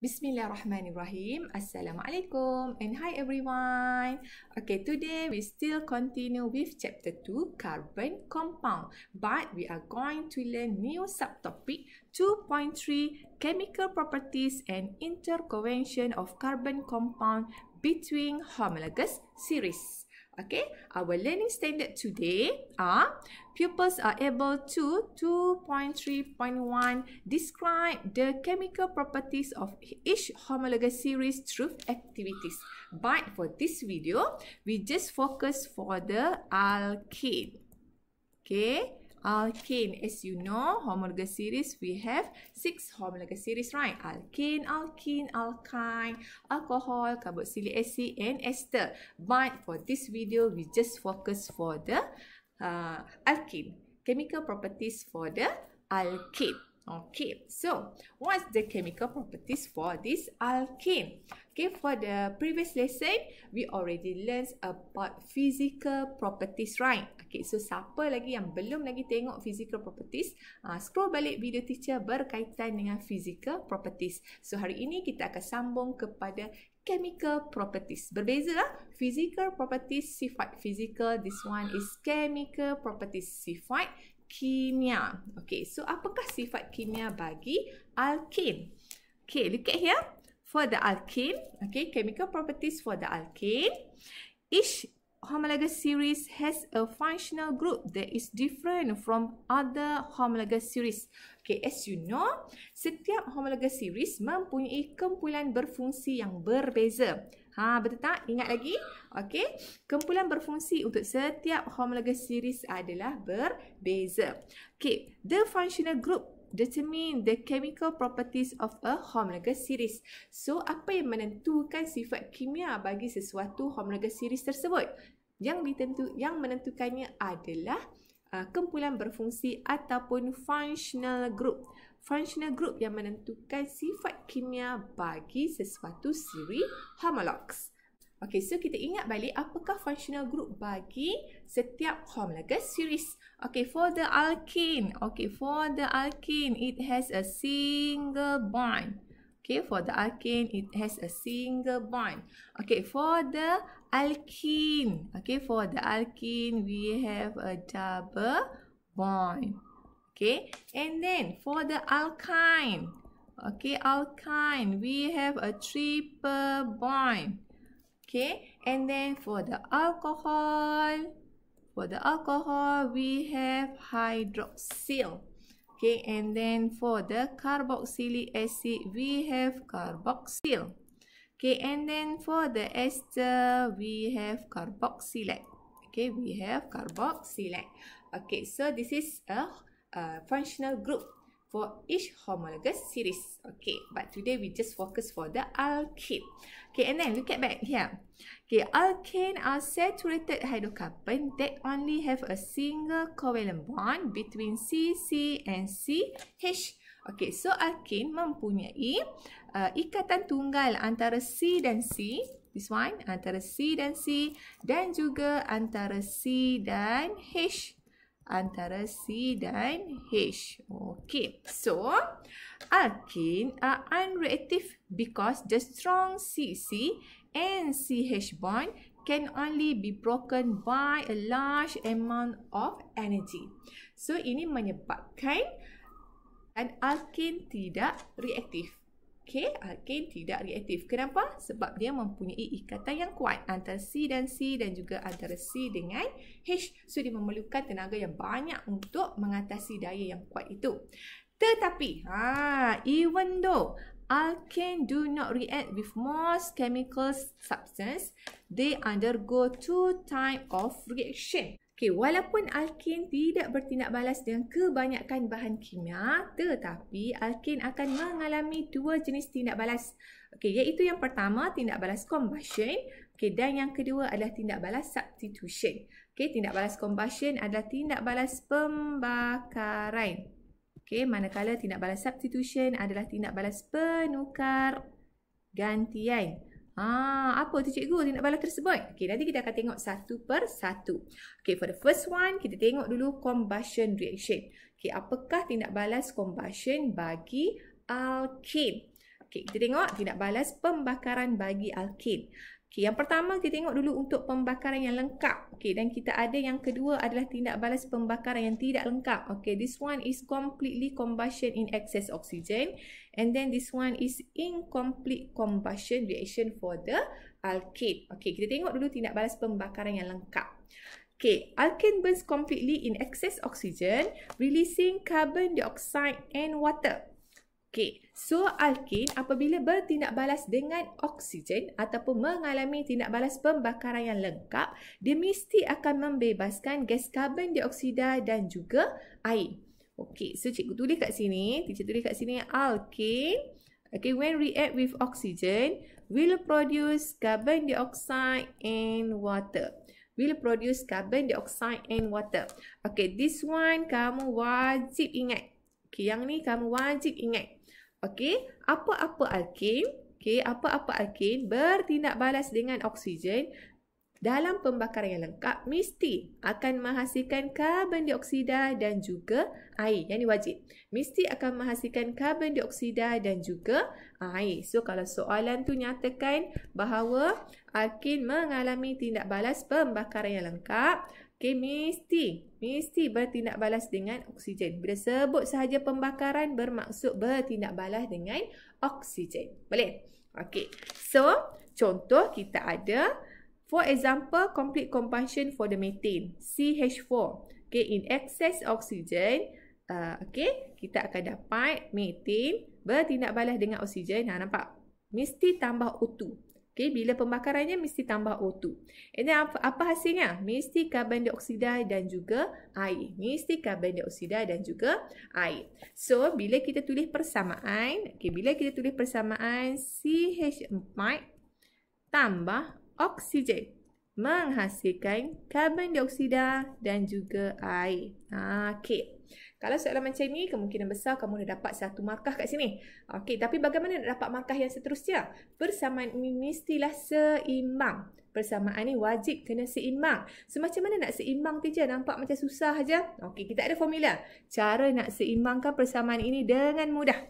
Bismillahirrahmanirrahim. Assalamualaikum and hi everyone. Okay, today we still continue with chapter 2 carbon compound. But we are going to learn new subtopic 2.3 chemical properties and intercovention of carbon compound between homologous series. Okay, our learning standard today are pupils are able to 2.3.1 describe the chemical properties of each homologous series through activities. But for this video, we just focus for the alkene. Okay, alkane as you know homologous series we have six homologous series right alkane alkene alkyne alcohol carboxylic acid and ester but for this video we just focus for the uh, alkene chemical properties for the alkane Okay, so what's the chemical properties for this alkene? Okay, for the previous lesson, we already learned about physical properties, right? Okay, so siapa lagi yang belum lagi tengok physical properties, uh, scroll balik video teacher berkaitan dengan physical properties. So hari ini kita akan sambung kepada chemical properties. Berbeza lah, physical properties sifat physical, this one is chemical properties sifat kimia. Okay, so apakah sifat kimia bagi alkane? Okay, look at here. For the alkane, okay, chemical properties for the alkane. Each homologous series has a functional group that is different from other homologous series. Okay, as you know, setiap homologous series mempunyai kumpulan berfungsi yang berbeza. Ha, betul tak? Ingat lagi? Okey. Kumpulan berfungsi untuk setiap homologous series adalah berbeza. Okey. The functional group determine the chemical properties of a homologous series. So, apa yang menentukan sifat kimia bagi sesuatu homologous series tersebut? Yang ditentu, yang menentukannya adalah uh, kumpulan berfungsi ataupun functional group functional group yang menentukan sifat kimia bagi sesuatu siri homologs. Okey, so kita ingat balik apakah functional group bagi setiap homologous series. Okey, for the alkene. Okey, for the alkene, it has a single bond. Okey, for the alkene, it has a single bond. Okey, for the alkene. Okey, for the alkene, we have a double bond. Okay, and then for the alkyne, okay, alkyne, we have a triple bond. Okay, and then for the alcohol, for the alcohol, we have hydroxyl. Okay, and then for the carboxylic acid, we have carboxyl. Okay, and then for the ester, we have carboxylate. Okay, we have carboxylate. Okay, so this is a uh, uh, functional group for each homologous series. Okay, but today we just focus for the alkene. Okay, and then look at back here. Okay, alkene are saturated hydrocarbon that only have a single covalent bond between C-C and C-H. Okay, so alkene mempunyai uh, ikatan tunggal antara C dan C. This one, antara C dan C. Dan juga antara C dan H antara C dan H. Okay. So, alkin are unreactive because the strong C-C and C-H bond can only be broken by a large amount of energy. So, ini menyebabkan an alkin tidak reaktif okay, alkene tidak reaktif. Kenapa? Sebab dia mempunyai ikatan yang kuat antara C dan C dan juga antara C dengan H. So, dia memerlukan tenaga yang banyak untuk mengatasi daya yang kuat itu. Tetapi, ha, even though alkene do not react with most chemical substance, they undergo two type of reaction. Okey, walaupun alkin tidak bertindak balas dengan kebanyakan bahan kimia, tetapi alkin akan mengalami dua jenis tindak balas. Okay, iaitu yang pertama tindak balas combustion, okay dan yang kedua adalah tindak balas substitution. Okay, tindak balas combustion adalah tindak balas pembakaran. Okay, manakala tindak balas substitution adalah tindak balas penukar gantian. Ah, apa tu cikgu dia nak balas tersebut? Okey, nanti kita akan tengok satu per satu. Okey, for the first one, kita tengok dulu combustion reaction. Okey, apakah tindak balas combustion bagi alkene? Okey, kita tengok tindak balas pembakaran bagi alkene. Okay, yang pertama kita tengok dulu untuk pembakaran yang lengkap. Okay, dan kita ada yang kedua adalah tindak balas pembakaran yang tidak lengkap. Okay, this one is completely combustion in excess oxygen. And then this one is incomplete combustion reaction for the alkane. Okay, kita tengok dulu tindak balas pembakaran yang lengkap. Okay, alkane burns completely in excess oxygen, releasing carbon dioxide and water. Okay. So alkin apabila bertindak balas dengan oksigen ataupun mengalami tindak balas pembakaran yang lengkap, dia mesti akan membebaskan gas karbon dioksida dan juga air. Okay, so cikgu tulis kat sini, teacher tulis kat sini alkin. Okay, when react with oxygen, will produce carbon dioxide and water. Will produce carbon dioxide and water. Okay, this one kamu wajib ingat. Okay, yang ni kamu wajib ingat. Okey, apa-apa alkim, okey, apa-apa alkim bertindak balas dengan oksigen dalam pembakaran yang lengkap mesti akan menghasilkan karbon dioksida dan juga air. Yang ni wajib. Mesti akan menghasilkan karbon dioksida dan juga air. So kalau soalan tu nyatakan bahawa alkin mengalami tindak balas pembakaran yang lengkap, Okey, mesti. Mesti bertindak balas dengan oksigen. Bila sebut sahaja pembakaran bermaksud bertindak balas dengan oksigen. Boleh? Okey. So, contoh kita ada. For example, complete combustion for the methane. CH4. Okey, in excess oxygen, Uh, Okey, kita akan dapat methane bertindak balas dengan oksigen. Ha, nampak? Mesti tambah O2. Okay, bila pembakarannya mesti tambah O2. And then apa, apa hasilnya? Mesti karbon dioksida dan juga air. Mesti karbon dioksida dan juga air. So, bila kita tulis persamaan, okay, bila kita tulis persamaan CH4 tambah oksigen menghasilkan karbon dioksida dan juga air. Ah, okay. Kalau soalan macam ni, kemungkinan besar kamu dah dapat satu markah kat sini. Okey, tapi bagaimana nak dapat markah yang seterusnya? Persamaan ini mestilah seimbang. Persamaan ni wajib kena seimbang. Semacam mana nak seimbang tu je? Nampak macam susah aja. Okey, kita ada formula. Cara nak seimbangkan persamaan ini dengan mudah.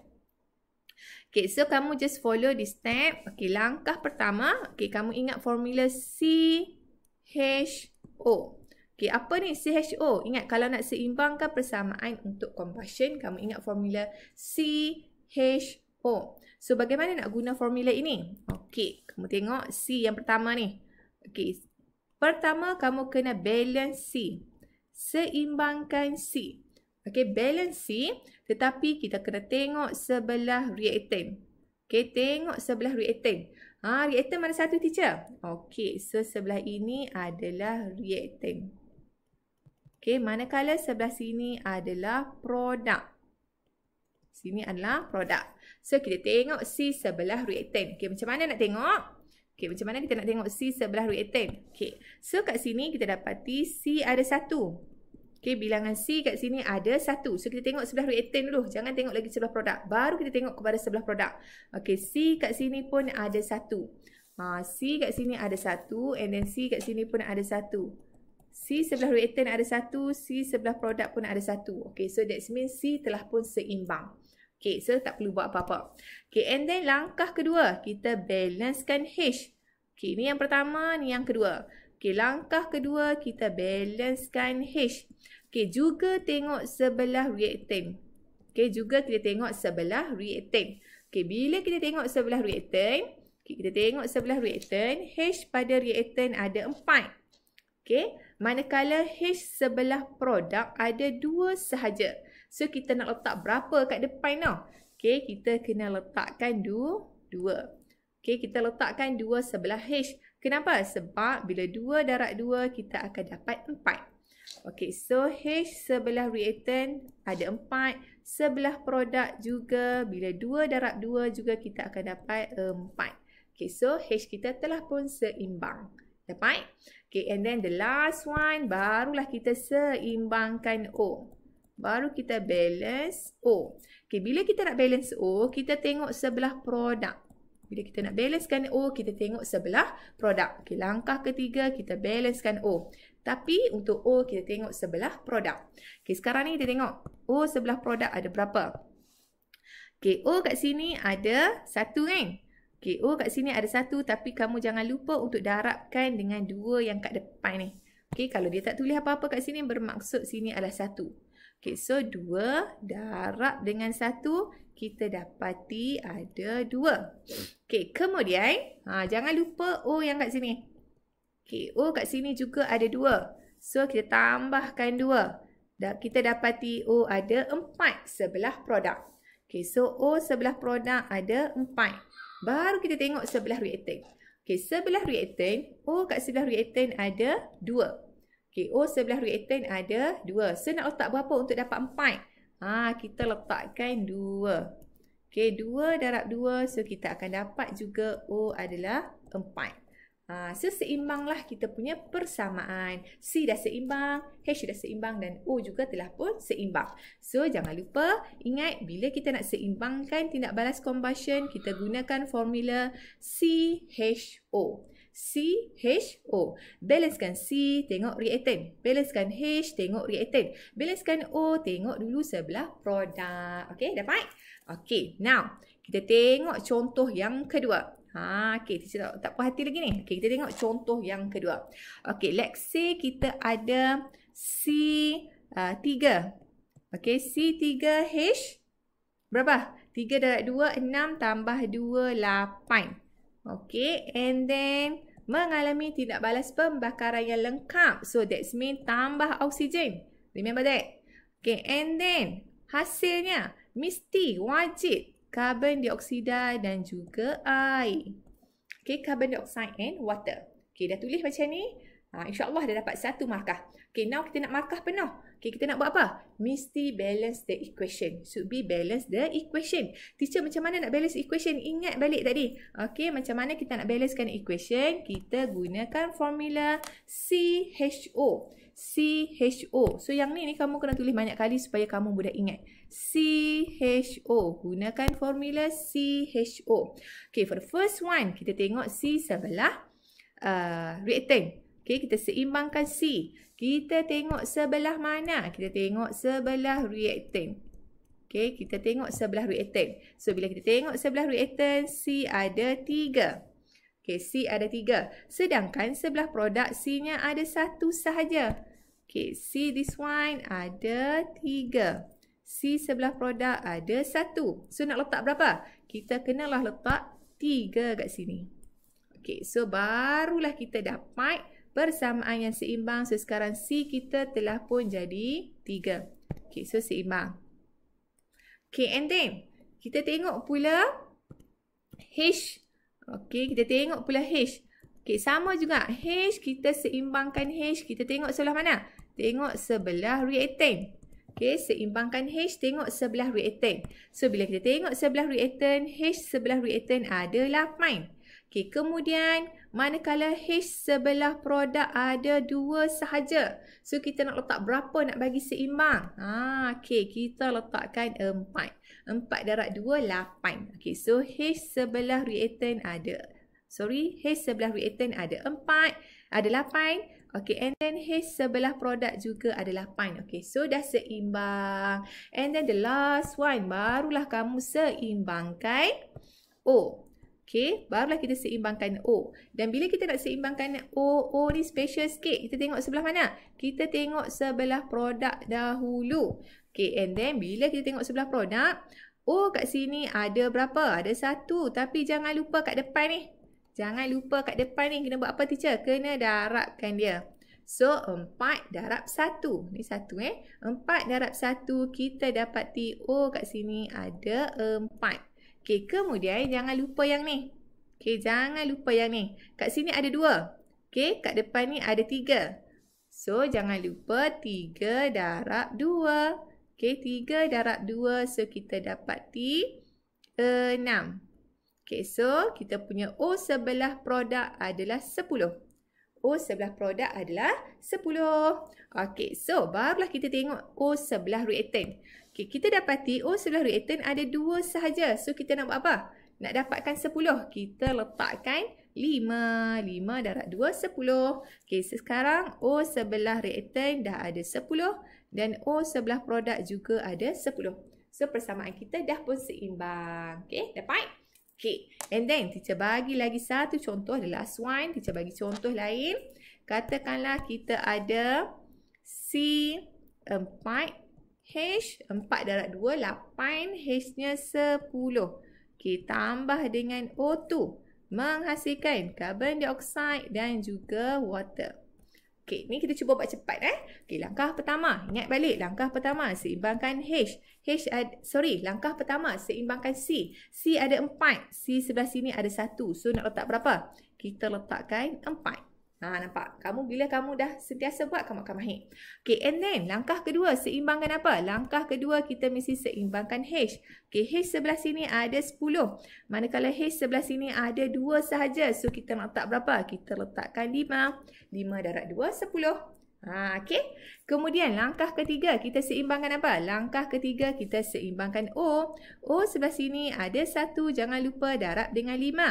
Okay, so kamu just follow this step. Okay, langkah pertama. Okay, kamu ingat formula C H O. Okay, apa ni CHO? Ingat kalau nak seimbangkan persamaan untuk combustion, kamu ingat formula CHO. So, bagaimana nak guna formula ini? Okay, kamu tengok C yang pertama ni. Okay, pertama kamu kena balance C. Seimbangkan C. Okay, balance C tetapi kita kena tengok sebelah reactant. Okay, tengok sebelah reactant. Ah reactant mana satu teacher? Okay, so sebelah ini adalah reactant. Okey, manakala sebelah sini adalah produk. Sini adalah produk. So, kita tengok C sebelah reactant. Okey, macam mana nak tengok? Okey, macam mana kita nak tengok C sebelah reactant? Okey, so kat sini kita dapati C ada satu. Okey, bilangan C kat sini ada satu. So, kita tengok sebelah reactant dulu. Jangan tengok lagi sebelah produk. Baru kita tengok kepada sebelah produk. Okey, C kat sini pun ada satu. Ha, ah, C kat sini ada satu and then C kat sini pun ada satu. C sebelah return ada satu, C sebelah produk pun ada satu. Okay, so that means C telah pun seimbang. Okay, so tak perlu buat apa-apa. Okay, and then langkah kedua, kita balancekan H. Okay, ni yang pertama, ni yang kedua. Okay, langkah kedua, kita balancekan H. Okay, juga tengok sebelah reactant. Okay, juga kita tengok sebelah reactant. Okay, bila kita tengok sebelah reactant, okay, kita tengok sebelah reactant, H pada reactant ada empat. Okay, Manakala H sebelah produk ada dua sahaja. So kita nak letak berapa kat depan tau? Okay, kita kena letakkan dua. dua. Okay, kita letakkan dua sebelah H. Kenapa? Sebab bila dua darat dua, kita akan dapat empat. Okay, so H sebelah reaktan ada empat. Sebelah produk juga, bila dua darab dua juga kita akan dapat eh, empat. Okay, so H kita telah pun seimbang. Dapat? Dapat? Okay, and then the last one, barulah kita seimbangkan O. Baru kita balance O. Okay, bila kita nak balance O, kita tengok sebelah produk. Bila kita nak balancekan O, kita tengok sebelah produk. Okay, langkah ketiga, kita balancekan O. Tapi untuk O, kita tengok sebelah produk. Okay, sekarang ni kita tengok O sebelah produk ada berapa. Okay, O kat sini ada satu kan? Okey, oh kat sini ada satu tapi kamu jangan lupa untuk darabkan dengan dua yang kat depan ni. Okey, kalau dia tak tulis apa-apa kat sini bermaksud sini adalah satu. Okey, so dua darab dengan satu kita dapati ada dua. Okey, kemudian ha, jangan lupa O oh, yang kat sini. Okey, O oh, kat sini juga ada dua. So kita tambahkan dua. Dan kita dapati O oh, ada empat sebelah produk. Okey, so O sebelah produk ada empat. Baru kita tengok sebelah reactant. Okey, sebelah reactant, oh kat sebelah reactant ada 2. Okey, oh sebelah reactant ada 2. So nak letak berapa untuk dapat 4? Ha, kita letakkan 2. Okey, 2 darab 2. So kita akan dapat juga O adalah 4. Ha, so seimbanglah kita punya persamaan. C dah seimbang, H dah seimbang dan O juga telah pun seimbang. So jangan lupa ingat bila kita nak seimbangkan tindak balas combustion, kita gunakan formula CHO. O. Balancekan C, tengok reactant. Balancekan H, tengok reactant. Balancekan O, tengok dulu sebelah produk. Okay, dapat? Okay, now kita tengok contoh yang kedua. Ha, okay, teacher tak, tak puas hati lagi ni. Okay, kita tengok contoh yang kedua. Okay, let's say kita ada C3. Uh, okay, C3H berapa? 3 darat 2, 6 tambah 2, 8. Okay, and then mengalami tindak balas pembakaran yang lengkap. So, that's mean tambah oksigen. Remember that? Okay, and then hasilnya mesti wajib karbon dioksida dan juga air. Okay, karbon dioksida and water. Okay, dah tulis macam ni. Ha, InsyaAllah dah dapat satu markah. Okay, now kita nak markah penuh. Okay, kita nak buat apa? Mesti balance the equation. Should be balance the equation. Teacher, macam mana nak balance equation? Ingat balik tadi. Okay, macam mana kita nak balancekan equation? Kita gunakan formula CHO. CHO. So, yang ni, ni kamu kena tulis banyak kali supaya kamu mudah ingat. CHO. Gunakan formula CHO. Okay, for the first one, kita tengok C sebelah uh, reactant. Okay, kita seimbangkan C. Kita tengok sebelah mana? Kita tengok sebelah reactant. Okay, kita tengok sebelah reactant. So, bila kita tengok sebelah reactant, C ada tiga. Okay, C ada tiga. Sedangkan sebelah produk C-nya ada satu sahaja. Okay, C this one ada tiga c sebelah produk ada satu. So nak letak berapa? Kita kenalah letak tiga kat sini. Okay, so barulah kita dapat persamaan yang seimbang. So sekarang C kita telah pun jadi tiga. Okay, so seimbang. Okay, and then kita tengok pula H. Okay, kita tengok pula H. Okay, sama juga. H, kita seimbangkan H. Kita tengok sebelah mana? Tengok sebelah reactant. Okay, seimbangkan H tengok sebelah reactant. So, bila kita tengok sebelah reactant, H sebelah reactant adalah fine. Okay, kemudian manakala H sebelah produk ada dua sahaja. So, kita nak letak berapa nak bagi seimbang? Ah, ha, okay, kita letakkan empat. Empat darat dua, lapan. Okay, so H sebelah reactant ada. Sorry, H sebelah reactant ada empat. Ada lapan. Okay, and then H sebelah produk juga adalah pint. Okay, so dah seimbang. And then the last one, barulah kamu seimbangkan O. Okay, barulah kita seimbangkan O. Dan bila kita nak seimbangkan O, O ni special sikit. Kita tengok sebelah mana? Kita tengok sebelah produk dahulu. Okay, and then bila kita tengok sebelah produk, O kat sini ada berapa? Ada satu. Tapi jangan lupa kat depan ni. Jangan lupa kat depan ni kena buat apa teacher? Kena darabkan dia. So, empat darab satu. Ni satu eh. Empat darab satu, kita dapati O kat sini ada empat. Okay, kemudian jangan lupa yang ni. Okay, jangan lupa yang ni. Kat sini ada dua. Okay, kat depan ni ada tiga. So, jangan lupa tiga darab dua. Okay, tiga darab dua. So, kita dapati enam. Uh, Okay, so kita punya O sebelah produk adalah 10. O sebelah produk adalah 10. Okay, so barulah kita tengok O sebelah reactant. Okay, kita dapati O sebelah reactant ada 2 sahaja. So, kita nak buat apa? Nak dapatkan 10, kita letakkan 5. 5 darat 2, 10. Okay, so sekarang O sebelah reactant dah ada 10 dan O sebelah produk juga ada 10. So, persamaan kita dah pun seimbang. Okay, dapat? Okay. And then teacher bagi lagi satu contoh. The last one. Teacher bagi contoh lain. Katakanlah kita ada C4. H, 4 darat 2, 8, H-nya 10. Okey, tambah dengan O2. Menghasilkan carbon dioxide dan juga water. Okey, ni kita cuba buat cepat eh. Okey, langkah pertama, ingat balik langkah pertama seimbangkan H. H ad, sorry, langkah pertama seimbangkan C. C ada 4, C sebelah sini ada 1. So nak letak berapa? Kita letakkan 4. Ha, nampak? Kamu bila kamu dah sentiasa buat, kamu akan mahir. Okay, and then langkah kedua, seimbangkan apa? Langkah kedua, kita mesti seimbangkan H. Okay, H sebelah sini ada 10. Manakala H sebelah sini ada 2 sahaja. So, kita nak letak berapa? Kita letakkan 5. 5 darat 2, 10. Ha, okay. Kemudian langkah ketiga kita seimbangkan apa? Langkah ketiga kita seimbangkan O. O sebelah sini ada satu. Jangan lupa darab dengan lima.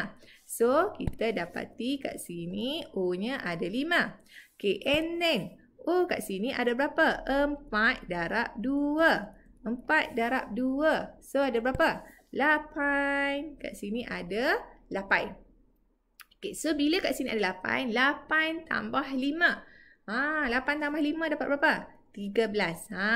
So, kita dapati kat sini O-nya ada 5. Okay, and then O kat sini ada berapa? 4 darab 2. 4 darab 2. So, ada berapa? 8. Kat sini ada 8. Okay, so bila kat sini ada 8, 8 tambah 5. Ha, 8 tambah 5 dapat berapa? 13. Ha,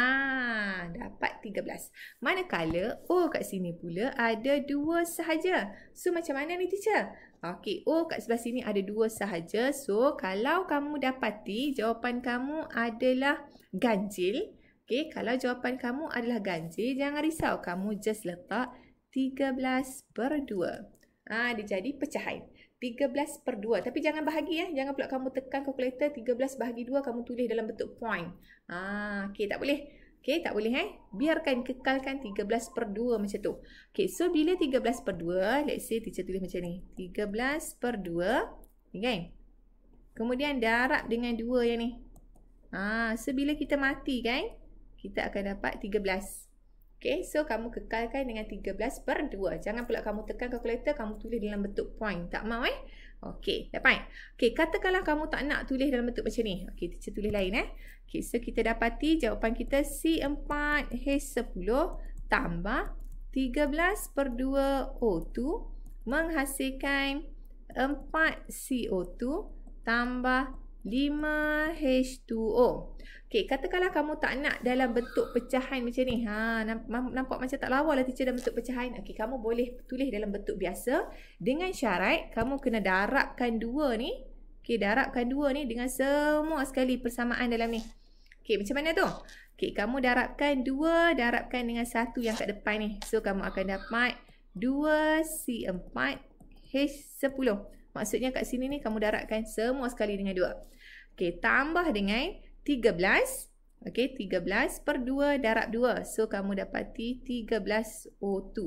dapat 13. Manakala, oh kat sini pula ada dua sahaja. So macam mana ni teacher? Okey, oh kat sebelah sini ada dua sahaja. So kalau kamu dapati jawapan kamu adalah ganjil. Okey, kalau jawapan kamu adalah ganjil, jangan risau. Kamu just letak 13 per 2. Ha, dia jadi pecahan. 13 per 2. Tapi jangan bahagi ya. Jangan pula kamu tekan kalkulator 13 bahagi 2 kamu tulis dalam bentuk point. Ha, okay, tak boleh. Okay, tak boleh eh. Biarkan kekalkan 13 per 2 macam tu. Okay, so bila 13 per 2, let's say teacher tulis macam ni. 13 per 2, ni kan? Kemudian darab dengan 2 yang ni. Ha, so bila kita mati kan, kita akan dapat 13. Okay, so kamu kekalkan dengan 13 per 2. Jangan pula kamu tekan kalkulator, kamu tulis dalam bentuk point. Tak mau eh? Okay, dapat? Okay, katakanlah kamu tak nak tulis dalam bentuk macam ni. Okay, kita tulis lain eh. Okay, so kita dapati jawapan kita C4H10 tambah 13 per 2O2 menghasilkan 4CO2 tambah 5H2O. Okey, katakanlah kamu tak nak dalam bentuk pecahan macam ni. Ha, nampak macam tak lawa lah teacher dalam bentuk pecahan. Okey, kamu boleh tulis dalam bentuk biasa dengan syarat kamu kena darabkan dua ni. Okey, darabkan dua ni dengan semua sekali persamaan dalam ni. Okey, macam mana tu? Okey, kamu darabkan dua, darabkan dengan satu yang kat depan ni. So, kamu akan dapat 2C4H10. Maksudnya kat sini ni kamu darabkan semua sekali dengan dua. Okey, tambah dengan 13. Okey, 13 per 2 darab 2. So, kamu dapati 13 O2.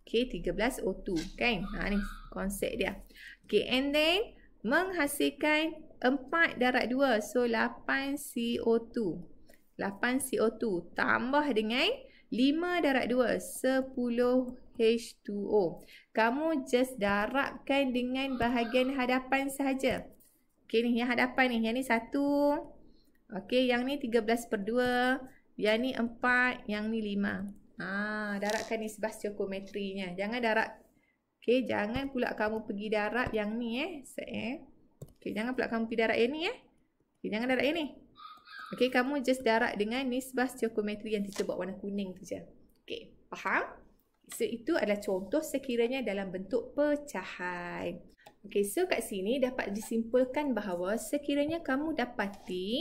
Okey, 13 O2. Kan? Ha, ni konsep dia. Okey, and then menghasilkan 4 darab 2. So, 8 CO2. 8 CO2. Tambah dengan 5 darab 2. 10 H2O. Kamu just darabkan dengan bahagian hadapan sahaja. Okey ni yang hadapan ni. Yang ni satu. Okey yang ni tiga belas per dua. Yang ni empat. Yang ni lima. Ah, daratkan ni sebab geometrinya. Jangan darat. Okey jangan pula kamu pergi darat yang ni eh. Set eh. Okey jangan pula kamu pergi darat yang ni eh. Okay, jangan darat yang ni. Okey kamu just darat dengan nisbah geometri yang kita buat warna kuning tu je. Okey faham? So itu adalah contoh sekiranya dalam bentuk pecahan. Okay, so kat sini dapat disimpulkan bahawa sekiranya kamu dapati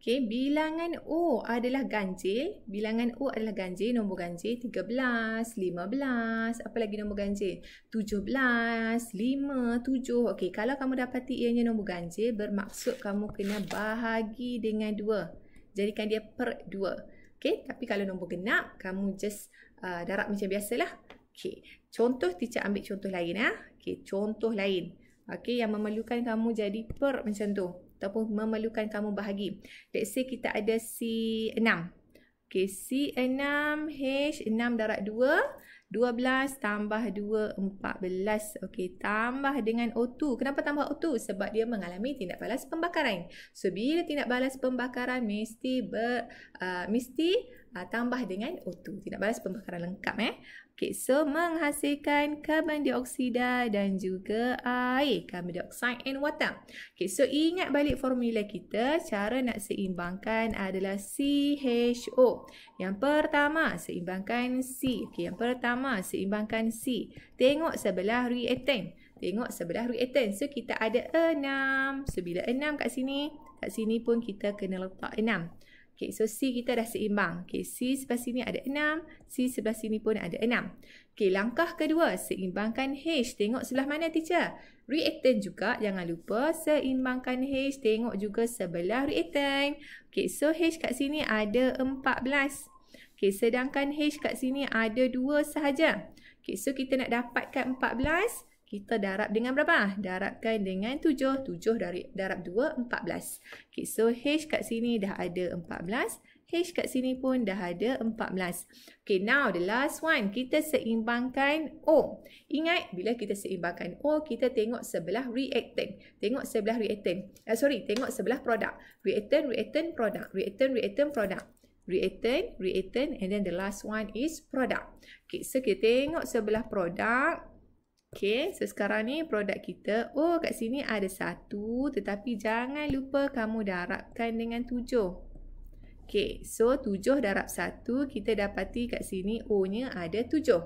okay, bilangan O adalah ganjil, bilangan O adalah ganjil, nombor ganjil 13, 15, apa lagi nombor ganjil? 17, 5, 7. Okey, kalau kamu dapati ianya nombor ganjil, bermaksud kamu kena bahagi dengan 2. Jadikan dia per 2. Okey, tapi kalau nombor genap, kamu just uh, darab macam biasalah. Okey, contoh teacher ambil contoh lain. Ha? Ah. Okay, contoh lain. Okay, yang memerlukan kamu jadi per macam tu. Ataupun memerlukan kamu bahagi. Let's say kita ada C6. Okay, C6, H6 darat 2. 12 tambah 2, 14. Okey, tambah dengan O2. Kenapa tambah O2? Sebab dia mengalami tindak balas pembakaran. So, bila tindak balas pembakaran, mesti ber, uh, mesti uh, tambah dengan O2. Tindak balas pembakaran lengkap eh. Okay, so menghasilkan karbon dioksida dan juga air, karbon dioxide and water. Okay, so ingat balik formula kita, cara nak seimbangkan adalah CHO. Yang pertama, seimbangkan C. Okay, yang pertama, seimbangkan C. Tengok sebelah reactant. Tengok sebelah reactant. So, kita ada 6. So, bila 6 kat sini, kat sini pun kita kena letak 6. Okay, so C kita dah seimbang. Okay, C sebelah sini ada enam, C sebelah sini pun ada enam. Okay, langkah kedua. Seimbangkan H. Tengok sebelah mana, teacher? Reactant juga. Jangan lupa seimbangkan H. Tengok juga sebelah reactant. Okay, so H kat sini ada empat belas. Okay, sedangkan H kat sini ada dua sahaja. Okay, so kita nak dapatkan empat belas kita darab dengan berapa? Darabkan dengan 7. 7 dari darab 2, 14. Okay, so H kat sini dah ada 14. H kat sini pun dah ada 14. Okay, now the last one. Kita seimbangkan O. Ingat, bila kita seimbangkan O, kita tengok sebelah reactant. Tengok sebelah reactant. Uh, sorry, tengok sebelah produk. Reactant, reactant, produk. Reactant, reactant, produk. Reactant, reactant, and then the last one is produk. Okay, so kita tengok sebelah produk. Okay, so sekarang ni produk kita, oh kat sini ada satu tetapi jangan lupa kamu darabkan dengan tujuh. Okay, so tujuh darab satu, kita dapati kat sini O-nya ada tujuh.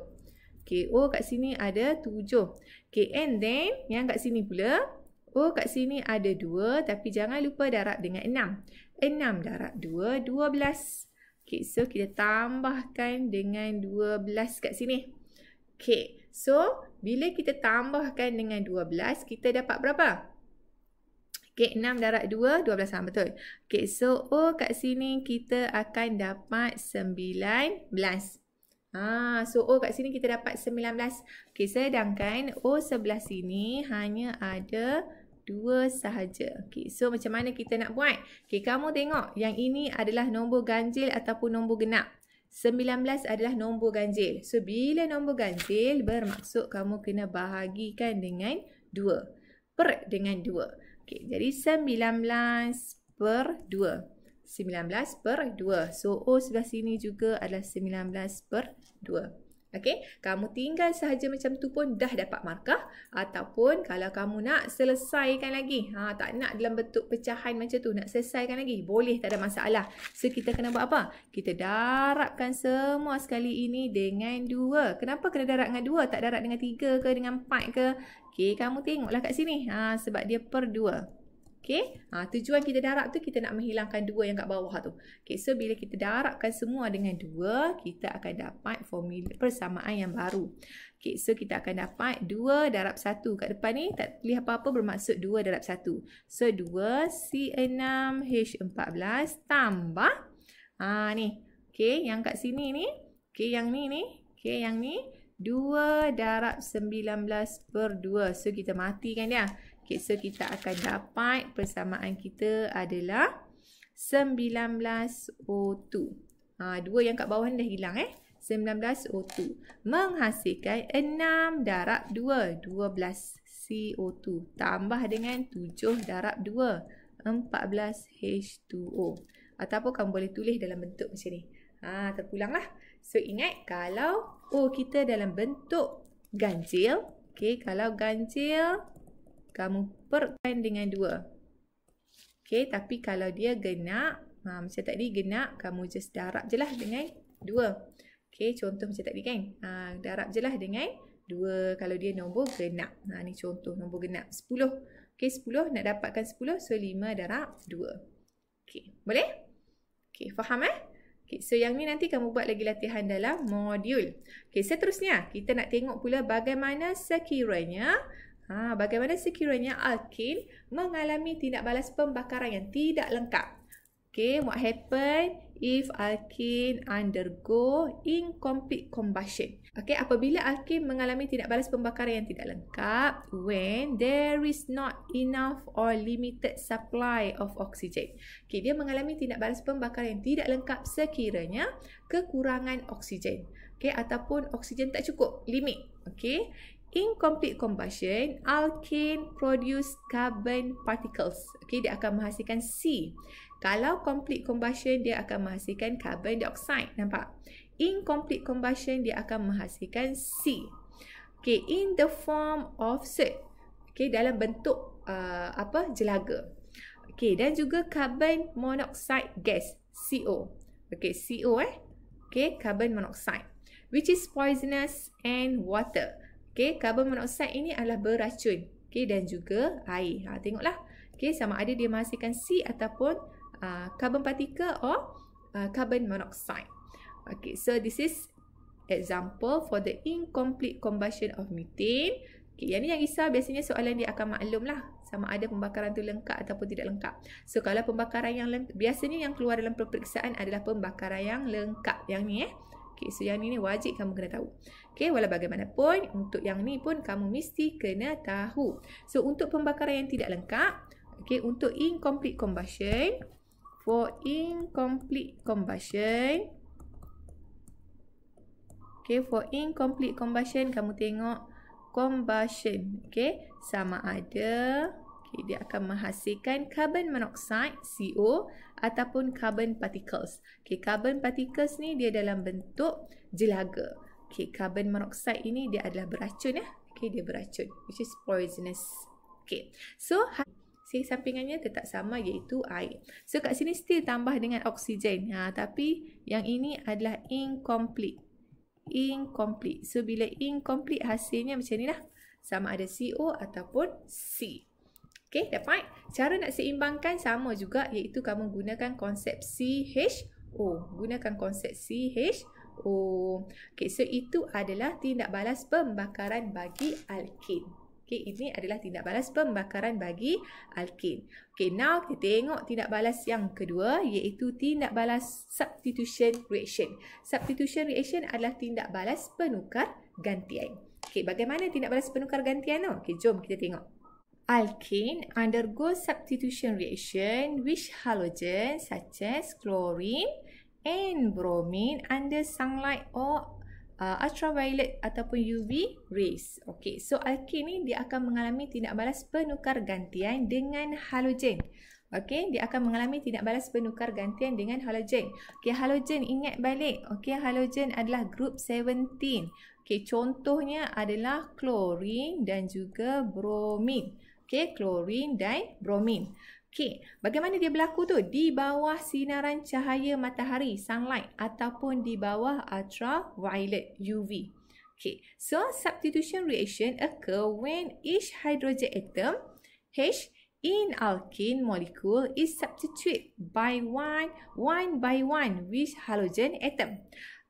Okay, O kat sini ada tujuh. Okay, and then yang kat sini pula, O kat sini ada dua tapi jangan lupa darab dengan enam. Enam darab dua, dua belas. Okay, so kita tambahkan dengan dua belas kat sini. Okay, so bila kita tambahkan dengan 12, kita dapat berapa? K6 okay, darat 2, 12 sama betul. Okay, so O oh, kat sini kita akan dapat 19. Ha, so O oh, kat sini kita dapat 19. Okey, sedangkan O oh, sebelah sini hanya ada 2 sahaja. Okay, so macam mana kita nak buat? Okay, kamu tengok yang ini adalah nombor ganjil ataupun nombor genap. 19 adalah nombor ganjil. So bila nombor ganjil bermaksud kamu kena bahagikan dengan 2. Per dengan 2. Okay, jadi 19 per 2. 19 per 2. So O sebelah sini juga adalah 19 per 2. Okay, kamu tinggal sahaja macam tu pun dah dapat markah ataupun kalau kamu nak selesaikan lagi, ha, tak nak dalam bentuk pecahan macam tu, nak selesaikan lagi, boleh tak ada masalah. So, kita kena buat apa? Kita darabkan semua sekali ini dengan dua. Kenapa kena darab dengan dua? Tak darab dengan tiga ke dengan empat ke? Okay, kamu tengoklah kat sini. Ha, sebab dia per dua. Okay. Ha, tujuan kita darab tu kita nak menghilangkan dua yang kat bawah tu. Okay. So bila kita darabkan semua dengan dua, kita akan dapat formula persamaan yang baru. Okay. So kita akan dapat dua darab satu kat depan ni. Tak lihat apa-apa bermaksud dua darab satu. So dua C6H14 tambah. Ha, ni. Okay. Yang kat sini ni. Okay. Yang ni ni. Okay. Yang ni. 2 darab 19 per 2. So kita matikan dia. Okay, so kita akan dapat persamaan kita adalah 19O2. Ha, dua yang kat bawah ni dah hilang eh. 19O2 menghasilkan 6 darab 2, 12 CO2 tambah dengan 7 darab 2, 14 H2O. Ataupun kamu boleh tulis dalam bentuk macam ni. Ha, terpulang lah. So ingat kalau O oh, kita dalam bentuk ganjil. Okay, kalau ganjil kamu perkan dengan dua. Okay, tapi kalau dia genap, ha, macam tadi genap, kamu just darab je lah dengan dua. Okay, contoh macam tadi kan. Ha, darab je lah dengan dua. Kalau dia nombor genap. Ha, ni contoh nombor genap. Sepuluh. Okay, sepuluh. Nak dapatkan sepuluh. So, lima darab dua. Okay, boleh? Okay, faham eh? Okay, so yang ni nanti kamu buat lagi latihan dalam modul. Okay, seterusnya kita nak tengok pula bagaimana sekiranya... Ha, bagaimana sekiranya alkin mengalami tindak balas pembakaran yang tidak lengkap? Okay, what happen if alkin undergo incomplete combustion? Okay, apabila alkin mengalami tindak balas pembakaran yang tidak lengkap when there is not enough or limited supply of oxygen. Okay, dia mengalami tindak balas pembakaran yang tidak lengkap sekiranya kekurangan oksigen. Okay, ataupun oksigen tak cukup, limit. Okay, incomplete combustion, alkane produce carbon particles. Okay, dia akan menghasilkan C. Kalau complete combustion, dia akan menghasilkan carbon dioxide. Nampak? Incomplete combustion, dia akan menghasilkan C. Okay, in the form of soot. Okay, dalam bentuk uh, apa jelaga. Okay, dan juga carbon monoxide gas, CO. Okay, CO eh. Okay, carbon monoxide. Which is poisonous and water. Okey, karbon monoksida ini adalah beracun. Okey, dan juga air. Ha, tengoklah. Okey, sama ada dia menghasilkan C ataupun ah, karbon uh, partikel or ah, karbon monoksida. Okey, so this is example for the incomplete combustion of methane. Okey, yang ni yang risau biasanya soalan dia akan maklum lah sama ada pembakaran tu lengkap ataupun tidak lengkap. So kalau pembakaran yang lengkap, biasanya yang keluar dalam peperiksaan adalah pembakaran yang lengkap. Yang ni eh. Okay, so yang ni ni wajib kamu kena tahu. Okay, walau bagaimanapun, untuk yang ni pun kamu mesti kena tahu. So, untuk pembakaran yang tidak lengkap, okay, untuk incomplete combustion, for incomplete combustion, okay, for incomplete combustion, kamu tengok combustion, okay, sama ada, dia akan menghasilkan carbon monoxide CO ataupun carbon particles. Okey, carbon particles ni dia dalam bentuk jelaga. Okey, carbon monoxide ini dia adalah beracun ya. Okey, dia beracun which is poisonous. Okay. So ha- Si sampingannya tetap sama iaitu air. So kat sini still tambah dengan oksigen. Ha, tapi yang ini adalah incomplete. Incomplete. So bila incomplete hasilnya macam ni lah. Sama ada CO ataupun C. Okay, that point. Cara nak seimbangkan sama juga iaitu kamu gunakan konsep CHO. Gunakan konsep CHO. Okay, so itu adalah tindak balas pembakaran bagi alkin. Okay, ini adalah tindak balas pembakaran bagi alkin. Okay, now kita tengok tindak balas yang kedua iaitu tindak balas substitution reaction. Substitution reaction adalah tindak balas penukar gantian. Okay, bagaimana tindak balas penukar gantian Okay, jom kita tengok. Alkene undergoes substitution reaction with halogen such as chlorine and bromine under sunlight or uh, ultraviolet ataupun UV rays. Okay, so alkene ni dia akan mengalami tindak balas penukar gantian dengan halogen. Okay, dia akan mengalami tindak balas penukar gantian dengan halogen. Okay, halogen ingat balik. Okay, halogen adalah group 17. Okay, contohnya adalah chlorine dan juga bromine. Okey, klorin dan bromin. Okey, bagaimana dia berlaku tu? Di bawah sinaran cahaya matahari, sunlight ataupun di bawah ultraviolet UV. Okey, so substitution reaction occur when each hydrogen atom H in alkene molecule is substituted by one one by one with halogen atom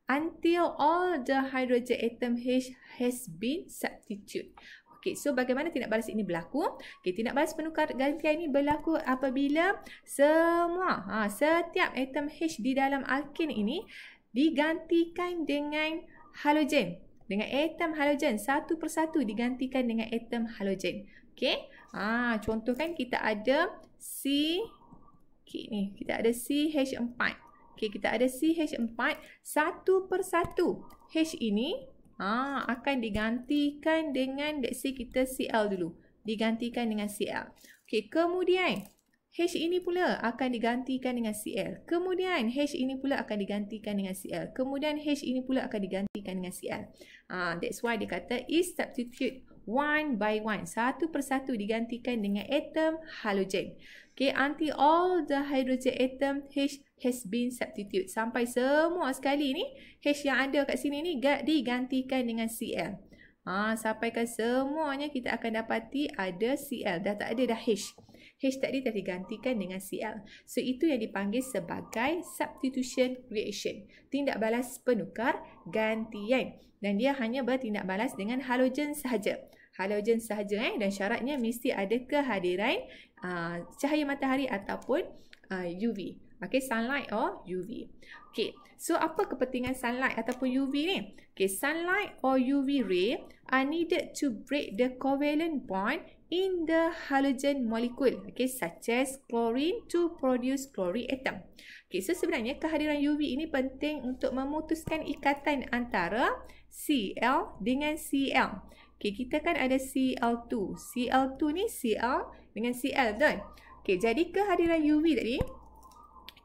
until all the hydrogen atom H has been substituted. Okey, so bagaimana tindak balas ini berlaku? Okey, tindak balas penukar gantian ini berlaku apabila semua ha, setiap atom H di dalam alkin ini digantikan dengan halogen. Dengan atom halogen satu persatu digantikan dengan atom halogen. Okey. Ha, contoh kan kita ada C okay, ni, kita ada CH4. Okey, kita ada CH4 satu persatu H ini Ah, akan digantikan dengan let's say kita CL dulu. Digantikan dengan CL. Okey, kemudian H ini pula akan digantikan dengan CL. Kemudian H ini pula akan digantikan dengan CL. Kemudian H ini pula akan digantikan dengan CL. Ah, ha, that's why dia kata is substitute one by one. Satu persatu digantikan dengan atom halogen. Okay, until all the hydrogen atom H has been substituted. Sampai semua sekali ni, H yang ada kat sini ni digantikan dengan Cl. Ha, sampai ke semuanya kita akan dapati ada Cl. Dah tak ada dah H. H tadi dah digantikan dengan Cl. So, itu yang dipanggil sebagai substitution reaction. Tindak balas penukar gantian. Dan dia hanya bertindak balas dengan halogen sahaja halogen sahaja eh dan syaratnya mesti ada kehadiran uh, cahaya matahari ataupun uh, ah, UV. Okay, sunlight or UV. Okay, so apa kepentingan sunlight ataupun UV ni? Okay, sunlight or UV ray are needed to break the covalent bond in the halogen molecule. Okay, such as chlorine to produce chlorine atom. Okay, so sebenarnya kehadiran UV ini penting untuk memutuskan ikatan antara Cl dengan Cl. Okay, kita kan ada Cl2. Cl2 ni Cl dengan Cl kan? Okay, jadi kehadiran UV tadi.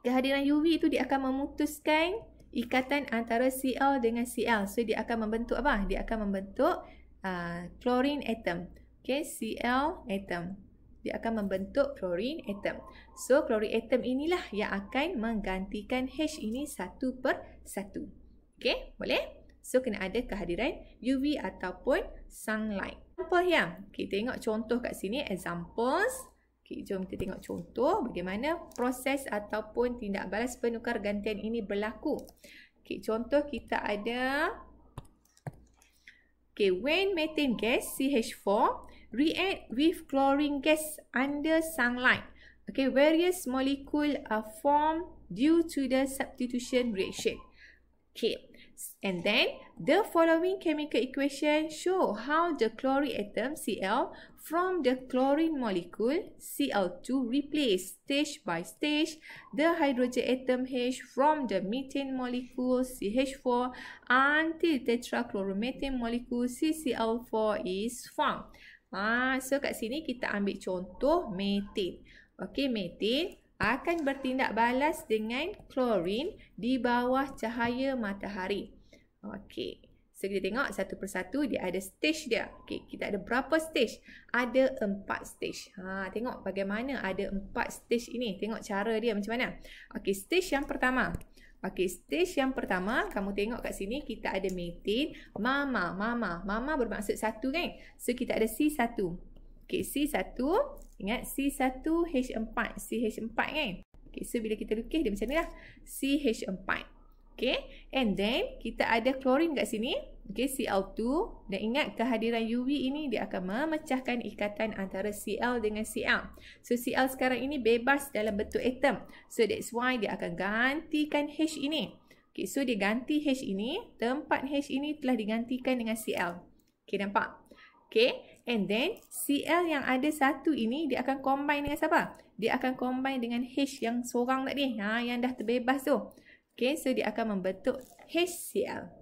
Kehadiran UV itu dia akan memutuskan ikatan antara Cl dengan Cl. So, dia akan membentuk apa? Dia akan membentuk uh, chlorine atom. Okay, Cl atom. Dia akan membentuk chlorine atom. So, chlorine atom inilah yang akan menggantikan H ini satu per satu. Okay, boleh? So, kena ada kehadiran UV ataupun sunlight. Contoh ya, kita tengok contoh kat sini, examples. Okay, jom kita tengok contoh bagaimana proses ataupun tindak balas penukar gantian ini berlaku. Okay, contoh kita ada... Okay, when methane gas CH4 react with chlorine gas under sunlight. Okay, various molecule are formed due to the substitution reaction. Okay, And then the following chemical equation show how the chlorine atom Cl from the chlorine molecule Cl2 replace stage by stage the hydrogen atom H from the methane molecule CH4 until tetrachloromethane molecule CCl4 is formed. Ah, so kat sini kita ambil contoh metin. Okay, metin akan bertindak balas dengan klorin di bawah cahaya matahari. Okey. So kita tengok satu persatu dia ada stage dia. Okey, kita ada berapa stage? Ada empat stage. Ha, tengok bagaimana ada empat stage ini. Tengok cara dia macam mana. Okey, stage yang pertama. Okey, stage yang pertama kamu tengok kat sini kita ada metin, mama, mama. Mama bermaksud satu kan? So kita ada C1. Okey, C1 ingat C1 H4, CH4 kan? Okey, so bila kita lukis dia macam ni lah. CH4. Okay, and then kita ada klorin kat sini. Okay, Cl2. Dan ingat kehadiran UV ini dia akan memecahkan ikatan antara Cl dengan Cl. So, Cl sekarang ini bebas dalam bentuk atom. So, that's why dia akan gantikan H ini. Okay, so dia ganti H ini. Tempat H ini telah digantikan dengan Cl. Okay, nampak? Okay, and then Cl yang ada satu ini dia akan combine dengan siapa? Dia akan combine dengan H yang seorang tadi. Ha, yang dah terbebas tu. Okay, so dia akan membentuk HCl.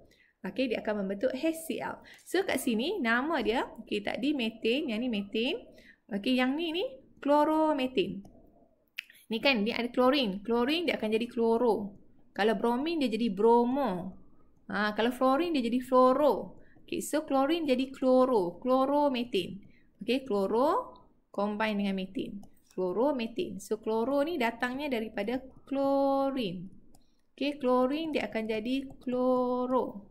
Okay, dia akan membentuk HCl. So, kat sini nama dia, okay, tadi metin, yang ni metin. Okay, yang ni ni klorometin. Ni kan, ni ada klorin. Klorin dia akan jadi kloro. Kalau bromin dia jadi bromo. Ha, kalau fluorin dia jadi fluoro. Okay, so klorin jadi kloro. Klorometin. Okay, kloro combine dengan metin. Klorometin. So, kloro ni datangnya daripada klorin. Okey, klorin dia akan jadi kloro.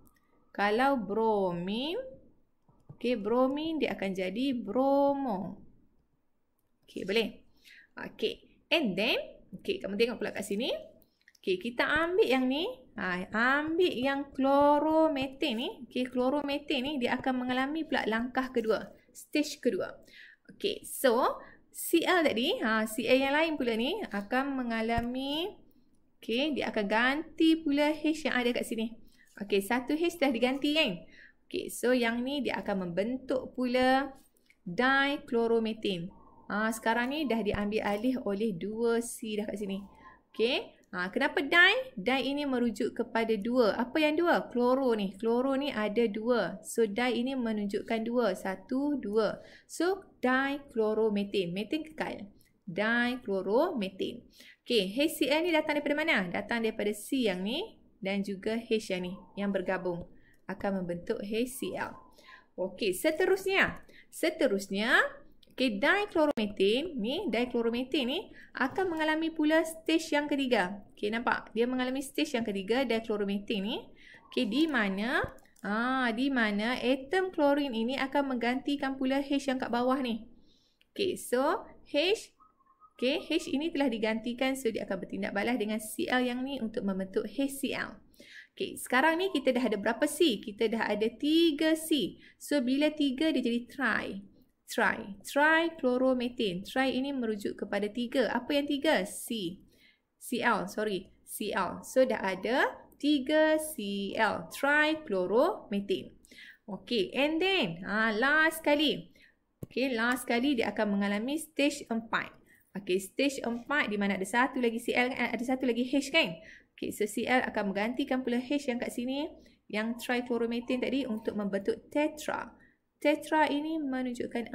Kalau bromin, okey, bromin dia akan jadi bromo. Okey, boleh? Okey. And then, okey, kamu tengok pula kat sini. Okey, kita ambil yang ni. Ha, ambil yang klorometin ni. Okey, klorometin ni dia akan mengalami pula langkah kedua. Stage kedua. Okey, so Cl tadi, ha, Cl yang lain pula ni akan mengalami Okay, dia akan ganti pula H yang ada kat sini. Okay, satu H dah diganti kan? Okay, so yang ni dia akan membentuk pula dichloromethane. Ha, sekarang ni dah diambil alih oleh dua C dah kat sini. Okay, ha, kenapa di? Di ini merujuk kepada dua. Apa yang dua? Kloro ni. Kloro ni ada dua. So, di ini menunjukkan dua. Satu, dua. So, dichloromethane. Methane kekal. Okay dichloromethane. Okey, HCl ni datang daripada mana? Datang daripada C yang ni dan juga H yang ni yang bergabung akan membentuk HCl. Okey, seterusnya. Seterusnya, okey dichloromethane ni, dichloromethane ni akan mengalami pula stage yang ketiga. Okey, nampak? Dia mengalami stage yang ketiga dichloromethane ni. Okey, di mana? Ah, di mana atom klorin ini akan menggantikan pula H yang kat bawah ni. Okey, so H Okay, H ini telah digantikan so dia akan bertindak balas dengan CL yang ni untuk membentuk HCl. Okay, sekarang ni kita dah ada berapa C? Kita dah ada 3 C. So, bila 3 dia jadi tri. Tri. Tri chloromethane. Tri ini merujuk kepada 3. Apa yang 3? C. CL, sorry. CL. So, dah ada 3 CL. Tri chloromethane. Okay, and then ha, last kali. Okay, last kali dia akan mengalami stage 4. Okay, stage 4 di mana ada satu lagi CL kan? Ada satu lagi H kan? Okay, so CL akan menggantikan pula H yang kat sini yang trichloromethin tadi untuk membentuk tetra. Tetra ini menunjukkan 4.